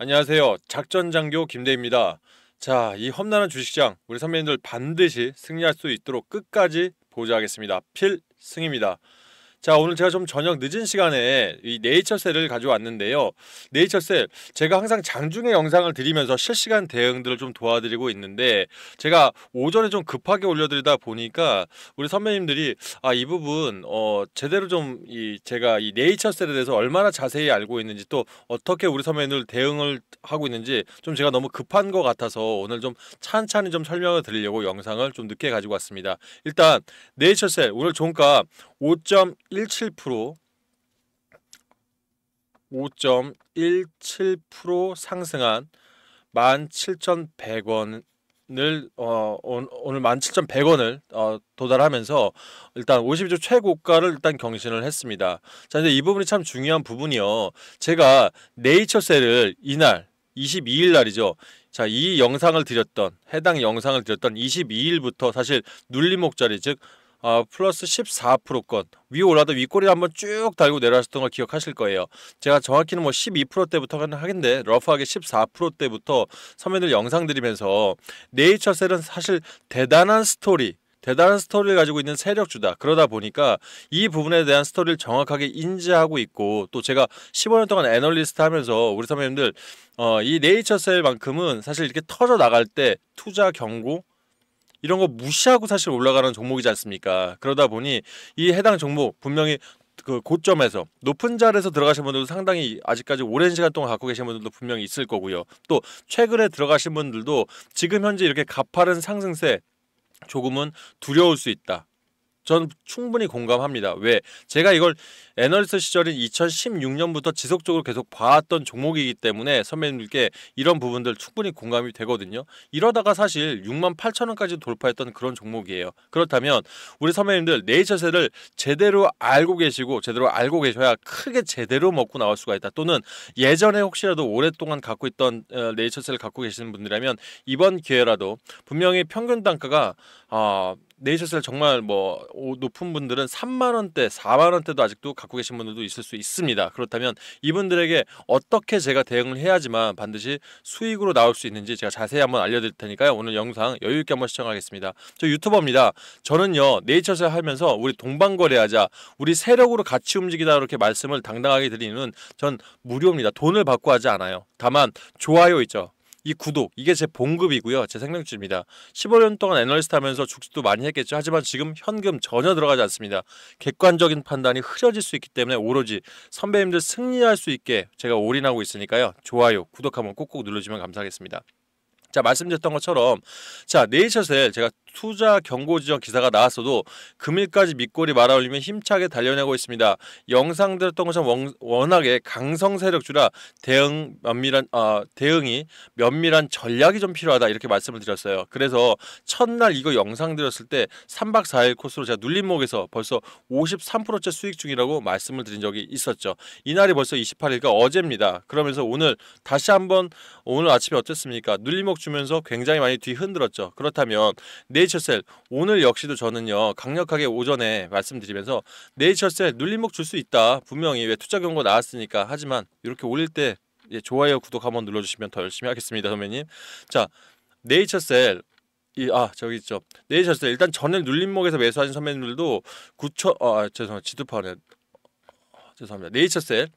안녕하세요. 작전장교 김대입니다. 자, 이 험난한 주식장 우리 선배님들 반드시 승리할 수 있도록 끝까지 보조하겠습니다. 필승입니다. 자, 오늘 제가 좀 저녁 늦은 시간에 이 네이처셀을 가져왔는데요. 네이처셀 제가 항상 장중에 영상을 드리면서 실시간 대응들을 좀 도와드리고 있는데 제가 오전에 좀 급하게 올려드리다 보니까 우리 선배님들이 아 이 부분 어 제대로 좀 이 제가 이 네이처셀에 대해서 얼마나 자세히 알고 있는지 또 어떻게 우리 선배님들 대응을 하고 있는지 좀 제가 너무 급한 것 같아서 오늘 좀 찬찬히 좀 설명을 드리려고 영상을 좀 늦게 가지고 왔습니다. 일단 네이처셀 오늘 종가 5. 5.17% 5.17% 상승한 17,100원을 어, 오늘 17,100원을 어, 도달하면서 일단 52주 최고가를 일단 경신을 했습니다. 자, 근데 이 부분이 참 중요한 부분이요. 제가 네이처셀을 이날 22일 날이죠. 자, 이 영상을 드렸던 해당 영상을 드렸던 22일부터 사실 눌림목자리 즉 어, 플러스 14%건 위올라도 윗꼬리를 한번 쭉 달고 내려왔던 걸 기억하실 거예요. 제가 정확히는 뭐 12%대부터 하긴데 러프하게 14%대부터 선배들 영상 드리면서 네이처셀은 사실 대단한 스토리 대단한 스토리를 가지고 있는 세력주다. 그러다 보니까 이 부분에 대한 스토리를 정확하게 인지하고 있고 또 제가 15년 동안 애널리스트 하면서 우리 선배님들 어, 이 네이처셀만큼은 사실 이렇게 터져 나갈 때 투자 경고 이런 거 무시하고 사실 올라가는 종목이지 않습니까? 그러다 보니 이 해당 종목 분명히 그 고점에서 높은 자리에서 들어가신 분들도 상당히 아직까지 오랜 시간 동안 갖고 계신 분들도 분명히 있을 거고요. 또 최근에 들어가신 분들도 지금 현재 이렇게 가파른 상승세 조금은 두려울 수 있다. 전 충분히 공감합니다. 왜? 제가 이걸 애널리스트 시절인 2016년부터 지속적으로 계속 봐왔던 종목이기 때문에 선배님들께 이런 부분들 충분히 공감이 되거든요. 이러다가 사실 6만 8천 원까지 돌파했던 그런 종목이에요. 그렇다면 우리 선배님들 네이처세를 제대로 알고 계시고 제대로 알고 계셔야 크게 제대로 먹고 나올 수가 있다. 또는 예전에 혹시라도 오랫동안 갖고 있던 네이처세를 어, 갖고 계시는 분들이라면 이번 기회라도 분명히 평균 단가가 어, 아, 네이처셀 정말 뭐 높은 분들은 3만 원대, 4만 원대도 아직도 갖고 갖고 계신 분들도 있을 수 있습니다. 그렇다면 이분들에게 어떻게 제가 대응을 해야지만 반드시 수익으로 나올 수 있는지 제가 자세히 한번 알려드릴 테니까요. 오늘 영상 여유있게 한번 시청하겠습니다. 저 유튜버입니다. 저는요 네이처셀 하면서 우리 동반거래하자 우리 세력으로 같이 움직이다 이렇게 말씀을 당당하게 드리는 전 무료입니다. 돈을 받고 하지 않아요. 다만 좋아요 있죠. 이 구독 이게 제 본급이고요. 제 생명줄입니다. 15년 동안 애널리스트 하면서 죽지도 많이 했겠죠. 하지만 지금 현금 전혀 들어가지 않습니다. 객관적인 판단이 흐려질 수 있기 때문에 오로지 선배님들 승리할 수 있게 제가 올인하고 있으니까요. 좋아요, 구독 한번 꼭꼭 눌러주면 감사하겠습니다. 자 말씀드렸던 것처럼 자 네이처셀 제가 투자 경고 지정 기사가 나왔어도 금일까지 밑꼬이 말아올리며 힘차게 달려내고 있습니다. 영상 들었던 것처럼 워낙에 강성 세력주라 대응 면밀한 어, 대응이 면밀한 전략이 좀 필요하다 이렇게 말씀을 드렸어요. 그래서 첫날 이거 영상 들었을 때 3박 4일 코스로 제가 눌림목에서 벌써 53%째 수익 중이라고 말씀을 드린 적이 있었죠. 이날이 벌써 28일까 이니 어제입니다. 그러면서 오늘 다시 한번 오늘 아침에 어땠습니까? 눌림목 주면서 굉장히 많이 뒤흔들었죠. 그렇다면 네이처셀 오늘 역시도 저는요 강력하게 오전에 말씀드리면서 네이처셀 눌림목 줄 수 있다 분명히 왜 투자 경고 나왔으니까 하지만 이렇게 올릴 때 예, 좋아요 구독 한번 눌러주시면 더 열심히 하겠습니다 선배님 자 네이처셀 아 저기 있죠 네이처셀 일단 전에 눌림목에서 매수하신 선배님들도 9천 아, 아 죄송합니다 지두파네 죄송합니다. 네이처셀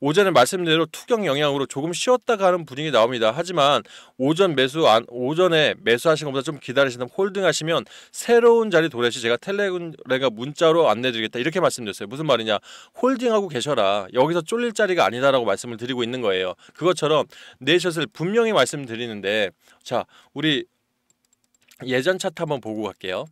오전에 말씀대로 투경 영향으로 조금 쉬었다 가는 분위기 나옵니다. 하지만 오전 매수 안 오전에 매수하신 것보다 좀 기다리시면 홀딩하시면 새로운 자리 도래시 제가 텔레그램과 문자로 안내드리겠다 이렇게 말씀드렸어요. 무슨 말이냐 홀딩하고 계셔라 여기서 쫄릴 자리가 아니다라고 말씀을 드리고 있는 거예요. 그것처럼 네이처셀 분명히 말씀드리는데 자 우리 예전 차트 한번 보고 갈게요.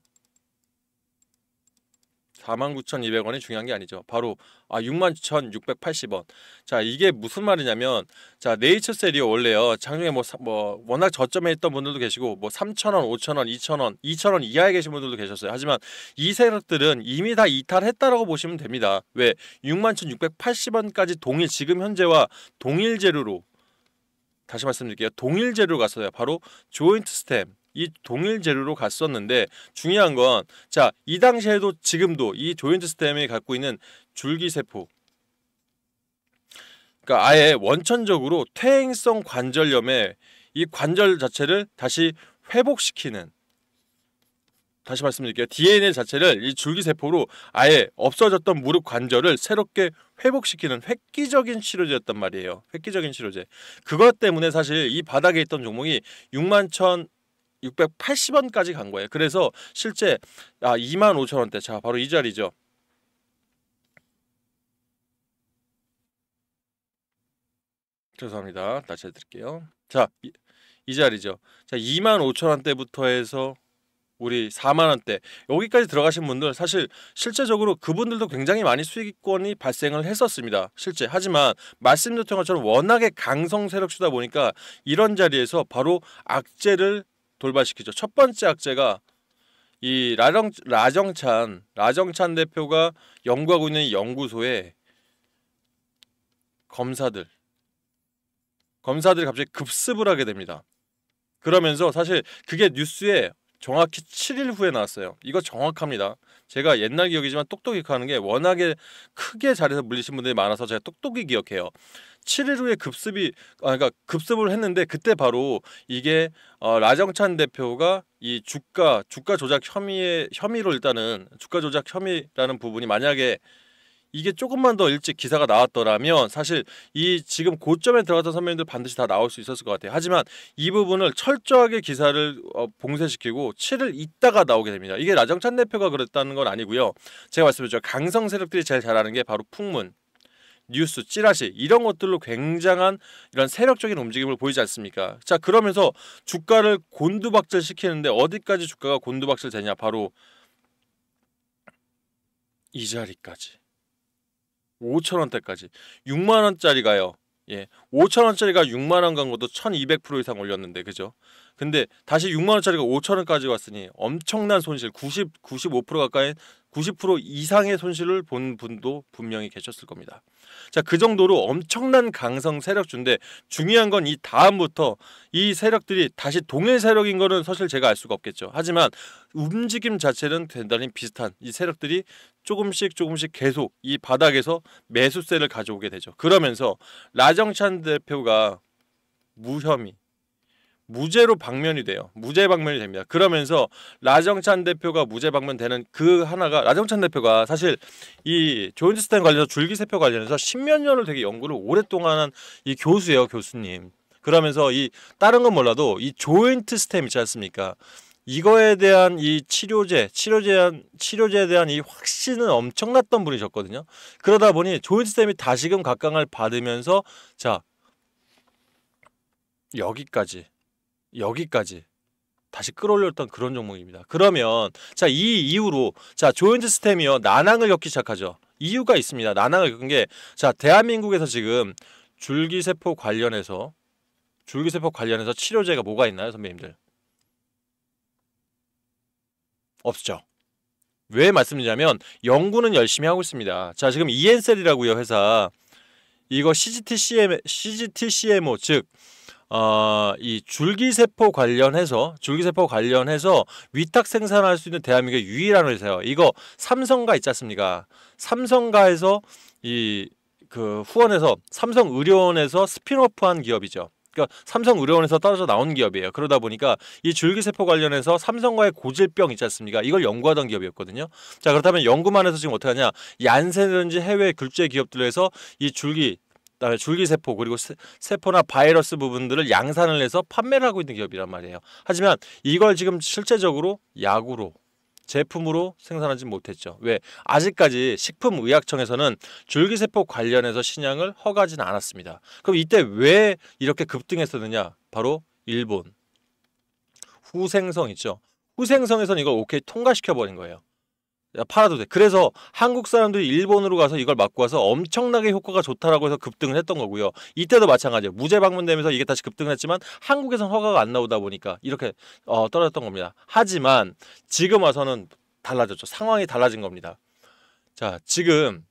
49,200원이 중요한 게 아니죠. 바로 아 61,680원. 자, 이게 무슨 말이냐면 자, 네이처세리요 원래요. 작년에 뭐, 뭐 워낙 저점에 있던 분들도 계시고 뭐 3,000원, 5,000원, 2,000원, 2,000원 이하에 계신 분들도 계셨어요. 하지만 이 세력들은 이미 다 이탈했다라고 보시면 됩니다. 왜? 61,680원까지 동일 지금 현재와 동일 재료로 다시 말씀드릴게요. 동일 재료가 있어요. 바로 조인트 스템, 이 동일 재료로 갔었는데 중요한 건 자 이 당시에도 지금도 이 조인트 스템이 갖고 있는 줄기세포 그러니까 아예 원천적으로 퇴행성 관절염에이 관절 자체를 다시 회복시키는 다시 말씀드릴게요. DNA 자체를 이 줄기세포로 아예 없어졌던 무릎 관절을 새롭게 회복시키는 획기적인 치료제였단 말이에요. 획기적인 치료제. 그것 때문에 사실 이 바닥에 있던 종목이 6만 1천 680원까지 간 거예요. 그래서 실제 아 25,000원대 자 바로 이 자리죠. 죄송합니다. 다시 해드릴게요. 자, 이, 이 자리죠. 자, 25,000원대부터 해서 우리 4만 원대 여기까지 들어가신 분들 사실 실제적으로 그분들도 굉장히 많이 수익권이 발생을 했었습니다. 실제 하지만 말씀드렸던 것처럼 워낙에 강성 세력수다 보니까 이런 자리에서 바로 악재를 돌발시키죠. 첫 번째 악재가 이 라정, 라정찬 라정찬 대표가 연구하고 있는 연구소에 검사들 검사들이 갑자기 급습을 하게 됩니다. 그러면서 사실 그게 뉴스에 정확히 7일 후에 나왔어요. 이거 정확합니다. 제가 옛날 기억이지만 똑똑히 기억하는 게 워낙에 크게 자리에서 물리신 분들이 많아서 제가 똑똑히 기억해요. 7일 후에 급습이 아 그러니까 급습을 했는데 그때 바로 이게 어, 라정찬 대표가 이 주가 주가 조작 혐의의 혐의로 일단은 주가 조작 혐의라는 부분이 만약에 이게 조금만 더 일찍 기사가 나왔더라면 사실 이 지금 고점에 들어갔던 선배님들 반드시 다 나올 수 있었을 것 같아요. 하지만 이 부분을 철저하게 기사를 어, 봉쇄시키고 7일 있다가 나오게 됩니다. 이게 나정찬 대표가 그랬다는 건 아니고요. 제가 말씀드렸죠. 강성 세력들이 제일 잘하는 게 바로 풍문. 뉴스, 찌라시 이런 것들로 굉장한 이런 세력적인 움직임을 보이지 않습니까? 자 그러면서 주가를 곤두박질 시키는데 어디까지 주가가 곤두박질 되냐 바로 이 자리까지 5천 뭐 원대까지 6만 원짜리가요. 예, 5천 원짜리가 6만 원간 것도 1,200% 이상 올렸는데 그죠? 근데 다시 6만 원짜리가 5천 원까지 왔으니 엄청난 손실 90 95% 가까이 90% 이상의 손실을 본 분도 분명히 계셨을 겁니다. 자, 그 정도로 엄청난 강성 세력주인데 중요한 건 이 다음부터 이 세력들이 다시 동일 세력인 거는 사실 제가 알 수가 없겠죠. 하지만 움직임 자체는 대단히 비슷한 이 세력들이 조금씩 조금씩 계속 이 바닥에서 매수세를 가져오게 되죠. 그러면서 라정찬 대표가 무혐의 무죄로 방면이 돼요. 무죄 방면이 됩니다. 그러면서 라정찬 대표가 무죄 방면되는 그 하나가 라정찬 대표가 사실 이 조인트 스탠 관련해서 줄기세표 관련해서 십몇 년을 되게 연구를 오랫동안 한 이 교수예요, 교수님. 그러면서 이 다른 건 몰라도 이 조인트 스템 있지 않습니까? 이거에 대한 이 치료제, 치료제 치료제에 대한 이 확신은 엄청났던 분이셨거든요. 그러다 보니 조인트 스템이 다시금 각광을 받으면서 자 여기까지 여기까지 다시 끌어올렸던 그런 종목입니다. 그러면 자 이 이후로 자 조현지 스템이요 난항을 겪기 시작하죠. 이유가 있습니다. 난항을 겪은 게자 대한민국에서 지금 줄기세포 관련해서 줄기세포 관련해서 치료제가 뭐가 있나요 선배님들? 없죠. 왜 말씀드리냐면 연구는 열심히 하고 있습니다. 자 지금 이엔셀이라고요 e 회사 이거 CGTCM, CGTCMO 즉 어, 이 줄기세포 관련해서 줄기세포 관련해서 위탁 생산할 수 있는 대한민국의 유일한 회사요. 이거 삼성가 있지 않습니까? 삼성가에서 이 그 후원해서 삼성 의료원에서 스피노프한 기업이죠. 그러니까 삼성 의료원에서 떨어져 나온 기업이에요. 그러다 보니까 이 줄기세포 관련해서 삼성과의 고질병 있지 않습니까? 이걸 연구하던 기업이었거든요. 자 그렇다면 연구만 해서 지금 어떻게 하냐? 얀센이라든지 해외 굴제 기업들에서 이 줄기 그다음에 줄기세포 그리고 세포나 바이러스 부분들을 양산을 해서 판매를 하고 있는 기업이란 말이에요. 하지만 이걸 지금 실제적으로 약으로 제품으로 생산하지 못했죠. 왜? 아직까지 식품의약청에서는 줄기세포 관련해서 신약을 허가하지는 않았습니다. 그럼 이때 왜 이렇게 급등했었느냐? 바로 일본 후생성 있죠. 후생성에서는 이걸 오케이 통과시켜 버린 거예요. 팔아도 돼. 그래서 한국 사람들이 일본으로 가서 이걸 맞고 와서 엄청나게 효과가 좋다라고 해서 급등을 했던 거고요. 이때도 마찬가지예요. 무죄 방문되면서 이게 다시 급등을 했지만 한국에선 허가가 안 나오다 보니까 이렇게 어, 떨어졌던 겁니다. 하지만 지금 와서는 달라졌죠. 상황이 달라진 겁니다. 자, 지금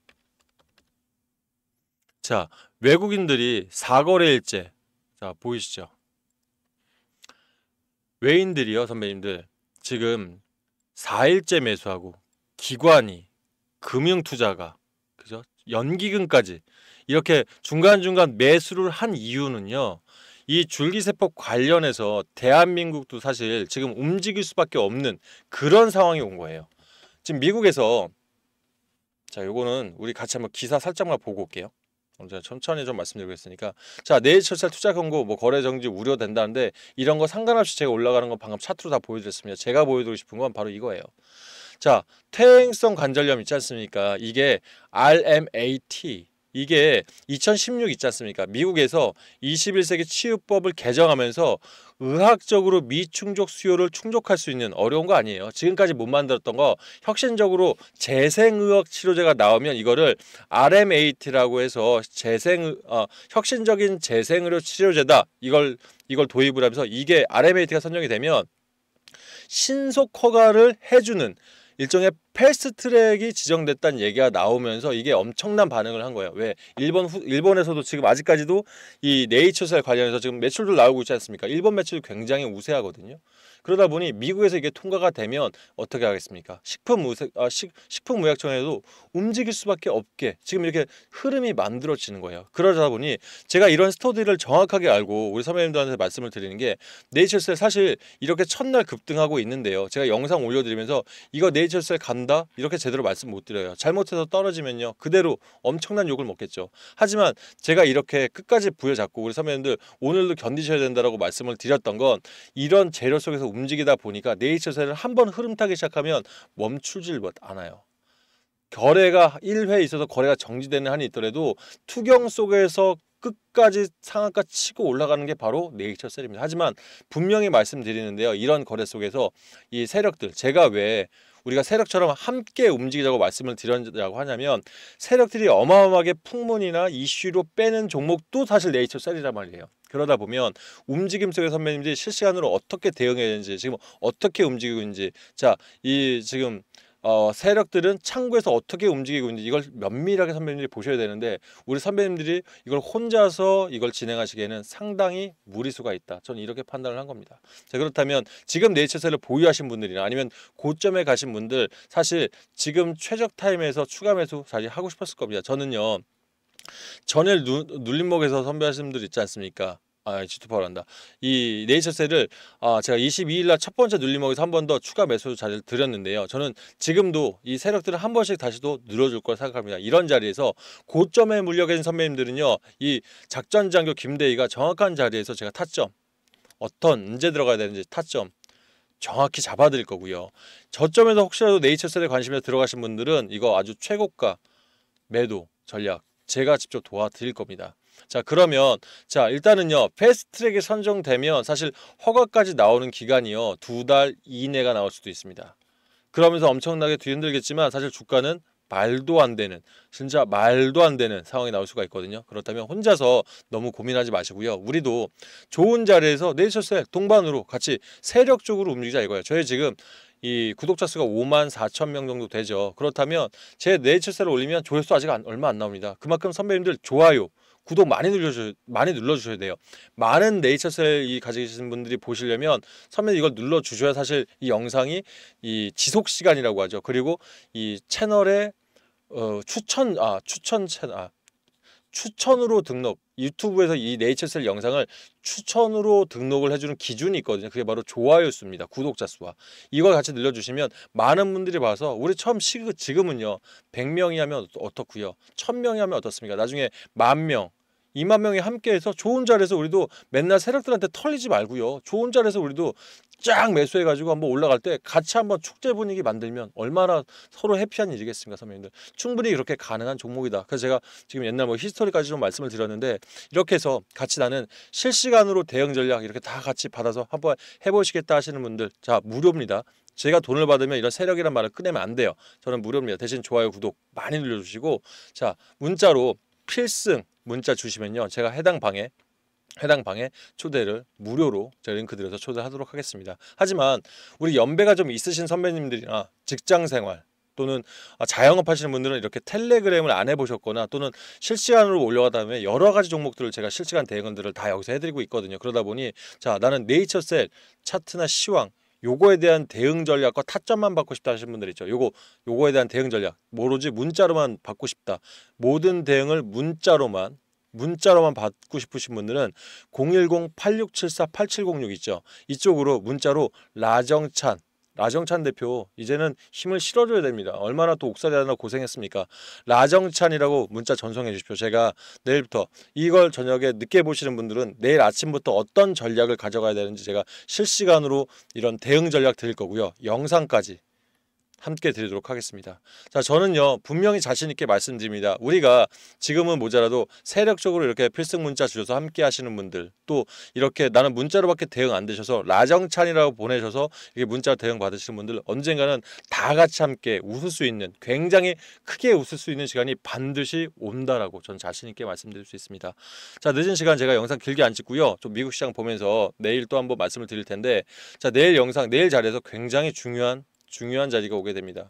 자, 외국인들이 사거래일제 자, 보이시죠? 외인들이요, 선배님들. 지금 4일째 매수하고 기관이 금융 투자가 그죠? 연기금까지 이렇게 중간중간 매수를 한 이유는요. 이 줄기세포 관련해서 대한민국도 사실 지금 움직일 수밖에 없는 그런 상황이 온 거예요. 지금 미국에서 자 요거는 우리 같이 한번 기사 살짝만 보고 올게요. 제가 천천히 좀 말씀드리겠으니까 자 내일 철살 투자 경고 뭐 거래 정지 우려된다는데 이런 거 상관없이 제가 올라가는 건 방금 차트로 다 보여드렸습니다. 제가 보여드리고 싶은 건 바로 이거예요. 자, 퇴행성 관절염 있지 않습니까? 이게 RMAT 이게 2016 있지 않습니까? 미국에서 21세기 치유법을 개정하면서 의학적으로 미충족 수요를 충족할 수 있는 어려운 거 아니에요. 지금까지 못 만들었던 거 혁신적으로 재생의학 치료제가 나오면 이거를 RMAT라고 해서 재생 어, 혁신적인 재생의료 치료제다. 이걸 이걸 도입을 하면서 이게 RMAT가 선정이 되면 신속 허가를 해주는 일종의 패스트 트랙이 지정됐다는 얘기가 나오면서 이게 엄청난 반응을 한 거예요. 왜? 일본 후, 일본에서도 지금 아직까지도 이 네이처셀 관련해서 지금 매출도 나오고 있지 않습니까? 일본 매출 이 굉장히 우세하거든요. 그러다 보니 미국에서 이게 통과가 되면 어떻게 하겠습니까? 식품 우세, 아, 식, 식품의약청에도 움직일 수밖에 없게 지금 이렇게 흐름이 만들어지는 거예요. 그러다 보니 제가 이런 스토리를 정확하게 알고 우리 선배님들한테 말씀을 드리는 게 네이처셀 사실 이렇게 첫날 급등하고 있는데요. 제가 영상 올려드리면서 이거 네이처셀 감 잘한다 이렇게 제대로 말씀 못 드려요. 잘못해서 떨어지면요 그대로 엄청난 욕을 먹겠죠. 하지만 제가 이렇게 끝까지 부여잡고 우리 선배님들 오늘도 견디셔야 된다라고 말씀을 드렸던 건 이런 재료 속에서 움직이다 보니까 네이처셀을 한 번 흐름 타기 시작하면 멈추질 않아요. 거래가 1회 있어서 거래가 정지되는 한이 있더라도 투경 속에서 끝까지 상한가 치고 올라가는 게 바로 네이처 셀입니다. 하지만 분명히 말씀드리는데요. 이런 거래 속에서 이 세력들 제가 왜 우리가 세력처럼 함께 움직이자고 말씀을 드렸다고 하냐면 세력들이 어마어마하게 풍문이나 이슈로 빼는 종목도 사실 네이처 셀이란 말이에요. 그러다 보면 움직임 속에 선배님들이 실시간으로 어떻게 대응해야 되는지 지금 어떻게 움직이고 있는지 자 이 지금 어, 세력들은 창구에서 어떻게 움직이고 있는지 이걸 면밀하게 선배님들이 보셔야 되는데 우리 선배님들이 이걸 혼자서 이걸 진행하시기에는 상당히 무리수가 있다. 저는 이렇게 판단을 한 겁니다. 자 그렇다면 지금 네이처셀을 보유하신 분들이나 아니면 고점에 가신 분들 사실 지금 최적 타임에서 추가 매수 자실 하고 싶었을 겁니다. 저는요. 전일 눌림목에서 선배하신 분들 있지 않습니까? 아, 지2파란다이 네이처셀을 아, 제가 22일 날 첫 번째 눌림목에서 한 번 더 추가 매수 자리를 드렸는데요. 저는 지금도 이 세력들을 한 번씩 다시 또 늘어줄 걸 생각합니다. 이런 자리에서 고점에 물려계신 선배님들은요. 이 작전장교 김대희가 정확한 자리에서 제가 타점 어떤 언제 들어가야 되는지 타점 정확히 잡아드릴 거고요. 저점에서 혹시라도 네이처셀에 관심이 들어가신 분들은 이거 아주 최고가 매도 전략 제가 직접 도와드릴 겁니다. 자 그러면 자 일단은요 패스트트랙에 선정되면 사실 허가까지 나오는 기간이요 두 달 이내가 나올 수도 있습니다. 그러면서 엄청나게 뒤흔들겠지만 사실 주가는 말도 안 되는 진짜 말도 안 되는 상황이 나올 수가 있거든요. 그렇다면 혼자서 너무 고민하지 마시고요. 우리도 좋은 자리에서 네이처셀 동반으로 같이 세력적으로 움직이자 이거예요. 저희 지금 이 구독자 수가 5만 4천 명 정도 되죠. 그렇다면 제 네이처셀을 올리면 조회수 아직 안, 얼마 안 나옵니다. 그만큼 선배님들 좋아요 구독 많이 눌러주 많이 눌러주셔야 돼요. 많은 네이처셀이 가지신 분들이 보시려면 처음에 이걸 눌러주셔야 사실 이 영상이 이 지속 시간이라고 하죠. 그리고 이채널에 어, 추천 아 추천 채널 아, 추천으로 등록 유튜브에서 이 네이처셀 영상을 추천으로 등록을 해주는 기준이 있거든요 그게 바로 좋아요 수입니다 구독자 수와 이걸 같이 늘려주시면 많은 분들이 봐서 우리 처음 시, 지금은요 100명이 하면 어떻고요 1000명이 하면 어떻습니까 나중에 만명 2만 명이 함께해서 좋은 자리에서 우리도 맨날 세력들한테 털리지 말고요. 좋은 자리에서 우리도 쫙 매수해가지고 한번 올라갈 때 같이 한번 축제 분위기 만들면 얼마나 서로 해피한 일이겠습니까, 선배님들. 충분히 이렇게 가능한 종목이다. 그래서 제가 지금 옛날 뭐 히스토리까지 좀 말씀을 드렸는데 이렇게 해서 같이 나는 실시간으로 대응 전략 이렇게 다 같이 받아서 한번 해보시겠다 하시는 분들 자 무료입니다. 제가 돈을 받으면 이런 세력이란 말을 꺼내면 안 돼요. 저는 무료입니다. 대신 좋아요, 구독 많이 눌러주시고 자 문자로 필승 문자 주시면요. 제가 해당 방에 해당 방에 초대를 무료로 제가 링크 드려서 초대하도록 하겠습니다. 하지만 우리 연배가 좀 있으신 선배님들이나 직장 생활 또는 아, 자영업 하시는 분들은 이렇게 텔레그램을 안 해보셨거나 또는 실시간으로 올려가 다음에 여러 가지 종목들을 제가 실시간 대응들을 다 여기서 해드리고 있거든요. 그러다 보니 자 나는 네이처셀 차트나 시황 요거에 대한 대응 전략과 타점만 받고 싶다 하시는 분들 있죠. 요거 요거에 대한 대응 전략 모르지 문자로만 받고 싶다. 모든 대응을 문자로만 문자로만 받고 싶으신 분들은 010-8674-8706 있죠. 이쪽으로 문자로 라정찬 라정찬 대표 이제는 힘을 실어줘야 됩니다. 얼마나 또 옥살이 하느라 고생했습니까? 라정찬이라고 문자 전송해 주십시오. 제가 내일부터 이걸 저녁에 늦게 보시는 분들은 내일 아침부터 어떤 전략을 가져가야 되는지 제가 실시간으로 이런 대응 전략 드릴 거고요. 영상까지 함께 드리도록 하겠습니다. 자, 저는요, 분명히 자신있게 말씀드립니다. 우리가 지금은 모자라도 세력적으로 이렇게 필승 문자 주셔서 함께 하시는 분들, 또 이렇게 나는 문자로밖에 대응 안 되셔서 라정찬이라고 보내셔서 이게 문자 대응 받으시는 분들 언젠가는 다 같이 함께 웃을 수 있는 굉장히 크게 웃을 수 있는 시간이 반드시 온다라고 전 자신있게 말씀드릴 수 있습니다. 자, 늦은 시간 제가 영상 길게 안 찍고요. 좀 미국 시장 보면서 내일 또 한번 말씀을 드릴 텐데 자, 내일 영상, 내일 자리에서 굉장히 중요한 중요한 자리가 오게 됩니다.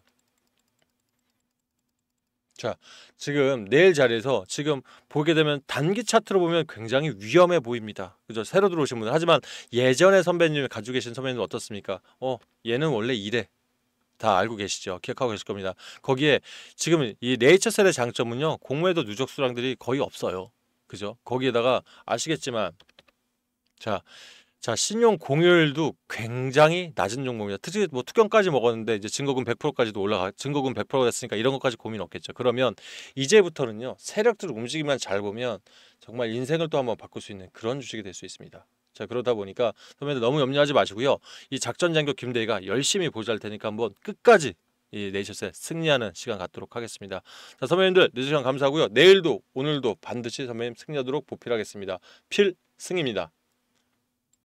자, 지금 내일 자리에서 지금 보게 되면 단기 차트로 보면 굉장히 위험해 보입니다. 그죠? 새로 들어오신 분들. 하지만 예전에 선배님, 가지고 계신 선배님 은 어떻습니까? 어, 얘는 원래 이래. 다 알고 계시죠? 기억하고 계실 겁니다. 거기에 지금 이 네이처셀의 장점은요, 공매도 누적 수량들이 거의 없어요. 그죠? 거기에다가 아시겠지만, 자, 자, 신용 공휴율도 굉장히 낮은 종목입니다. 특히 뭐투경까지 먹었는데 이제 증거금 100%까지도 올라가 증거금 100%가 됐으니까 이런 것까지 고민 없겠죠. 그러면 이제부터는요. 세력들 움직임만 잘 보면 정말 인생을 또 한번 바꿀 수 있는 그런 주식이 될 수 있습니다. 자 그러다 보니까 선배들 너무 염려하지 마시고요. 이 작전 장교 김대희가 열심히 보좌할 테니까 한번 끝까지 이 네이셔스에 승리하는 시간 갖도록 하겠습니다. 자 선배님들 늦은 시간 감사하고요. 내일도 오늘도 반드시 선배님 승리하도록 보필하겠습니다. 필 승입니다.